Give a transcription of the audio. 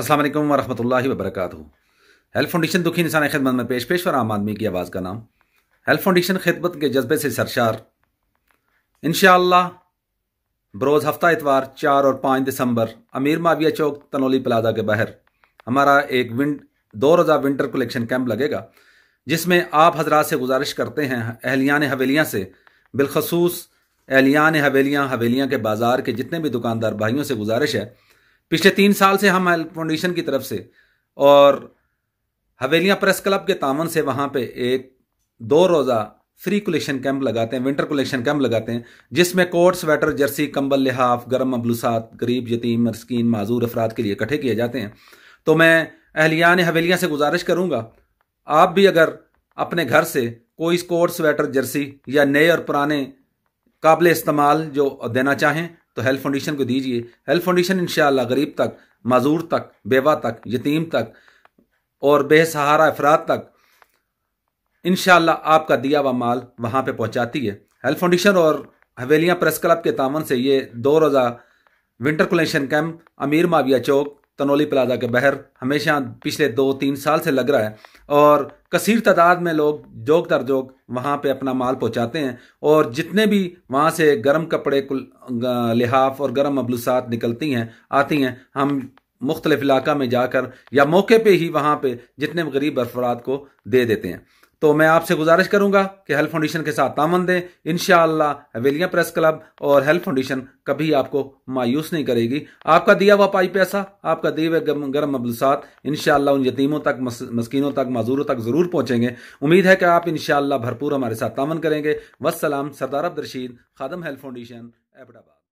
السلام علیکم ورحمۃ اللہ وبرکاتہ ہیلتھ فاؤنڈیشن خدمت میں پیش پیش اور آواز کا نام ہیلتھ فاؤنڈیشن خدمت کے جذبے سے سرشار انشاءاللہ بروز ہفتہ اتوار چار اور پانچ دسمبر امیر معاویہ چوک تنولی پلازا کے باہر ہمارا ایک دو روزہ ونٹر کلیکشن کیمپ لگے گا جس میں آپ حضرات سے گزارش کرتے ہیں اہلیان حویلیاں سے بالخصوص اہلیان حویلیاں حویلیاں کے بازار کے جتنے بھی دکاندار بھائیوں سے گزارش ہے پچھلے تین سال سے ہم ہیلپ فاؤنڈیشن کی طرف سے اور حویلیاں پریس کلب کے تعاون سے وہاں پہ ایک دو روزہ فری کولیکشن کیمپ لگاتے ہیں ونٹر کولیکشن کیمپ لگاتے ہیں جس میں کوٹ سویٹر جرسی کمبل لحاف گرم مبلوسات غریب یتیم مرسکین معذور افراد کے لیے اکٹھے کیے جاتے ہیں تو میں اہلیان حویلیاں سے گزارش کروں گا آپ بھی اگر اپنے گھر سے کوئی کوٹ سویٹر جرسی یا نئے اور پرانے قابل استعمال جو دینا چاہیں تو ہیلتھ فاؤنڈیشن کو دیجیے ہیلتھ فاؤنڈیشن انشاءاللہ غریب تک معذور تک بیوہ تک یتیم تک اور بے سہارا افراد تک انشاءاللہ آپ کا دیا ہوا مال وہاں پہ پہنچاتی ہے ہیلتھ فاؤنڈیشن اور حویلیاں پریس کلب کے تعاون سے یہ دو روزہ ونٹر ونٹرکولیشن کیمپ امیر معاویہ چوک کنولی پلازا کے بہر ہمیشہ پچھلے دو تین سال سے لگ رہا ہے اور کثیر تعداد میں لوگ جوگ جوگ وہاں پہ اپنا مال پہنچاتے ہیں اور جتنے بھی وہاں سے گرم کپڑے لحاف اور گرم ابلوسات نکلتی ہیں آتی ہیں ہم مختلف علاقہ میں جا کر یا موقع پہ ہی وہاں پہ جتنے غریب افراد کو دے دیتے ہیں تو میں آپ سے گزارش کروں گا کہ ہیلتھ فاؤنڈیشن کے ساتھ تامن دیں انشاءاللہ حویلیاں پریس کلب اور ہیلتھ فاؤنڈیشن کبھی آپ کو مایوس نہیں کرے گی آپ کا دیا ہوا پائی پیسہ آپ کا دیے ہوئے گرم مبلسات انشاءاللہ ان یتیموں تک مسکینوں تک معذوروں تک ضرور پہنچیں گے امید ہے کہ آپ انشاءاللہ بھرپور ہمارے ساتھ تامن کریں گے وسلام رشید خادم ہیلتھ فاؤنڈیشن آباد